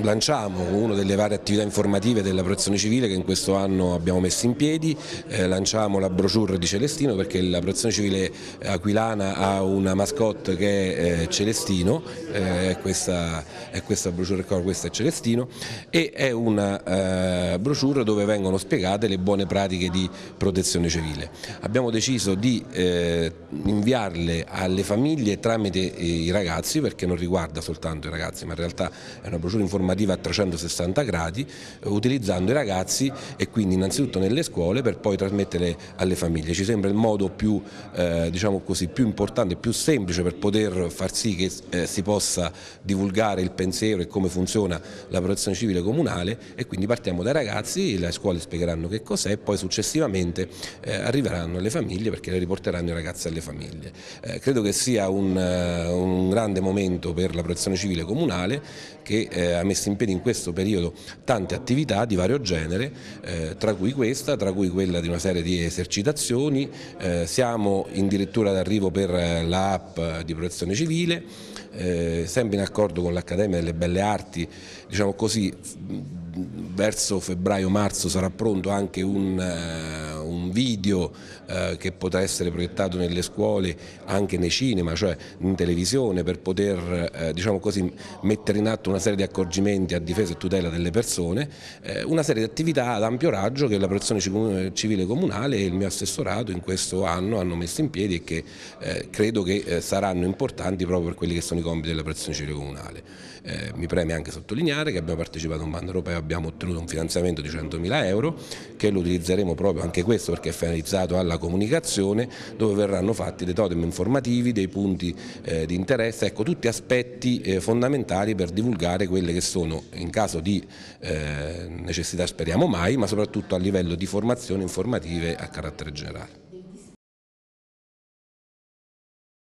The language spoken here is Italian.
Lanciamo una delle varie attività informative della protezione civile che in questo anno abbiamo messo in piedi, eh, lanciamo la brochure di Celestino perché la protezione civile aquilana ha una mascotte che è eh, Celestino, eh, questa, è questa brochure qua, questa è Celestino e è una eh, brochure dove vengono spiegate le buone pratiche di protezione civile. Abbiamo deciso di eh, inviarle alle famiglie tramite i ragazzi perché non riguarda soltanto i ragazzi ma in realtà è una brochure informativa formativa a 360 gradi eh, utilizzando i ragazzi e quindi innanzitutto nelle scuole per poi trasmettere alle famiglie. Ci sembra il modo più, eh, diciamo così, più importante, più semplice per poter far sì che eh, si possa divulgare il pensiero e come funziona la protezione civile comunale e quindi partiamo dai ragazzi, le scuole spiegheranno che cos'è e poi successivamente eh, arriveranno alle famiglie perché le riporteranno i ragazzi alle famiglie. Eh, credo che sia un, eh, un, grande momento per la protezione civile comunale che ha messo messo in piedi in questo periodo tante attività di vario genere, eh, tra cui questa, tra cui quella di una serie di esercitazioni, eh, siamo dirittura d'arrivo per eh, la app di protezione civile, eh, sempre in accordo con l'Accademia delle Belle Arti, diciamo così, verso febbraio-marzo sarà pronto anche un eh, video eh, che potrà essere proiettato nelle scuole, anche nei cinema, cioè in televisione, per poter eh, diciamo così, mettere in atto una serie di accorgimenti a difesa e tutela delle persone, eh, una serie di attività ad ampio raggio che la protezione civile comunale e il mio assessorato in questo anno hanno messo in piedi e che eh, credo che eh, saranno importanti proprio per quelli che sono i compiti della protezione civile comunale. Eh, mi preme anche sottolineare che abbiamo partecipato a un bando europeo, abbiamo ottenuto un finanziamento di 100.000 euro che lo utilizzeremo proprio anche questo perché che è finalizzato alla comunicazione dove verranno fatti dei totem informativi, dei punti eh, di interesse, ecco tutti aspetti eh, fondamentali per divulgare quelle che sono in caso di eh, necessità speriamo mai ma soprattutto a livello di formazione informative a carattere generale.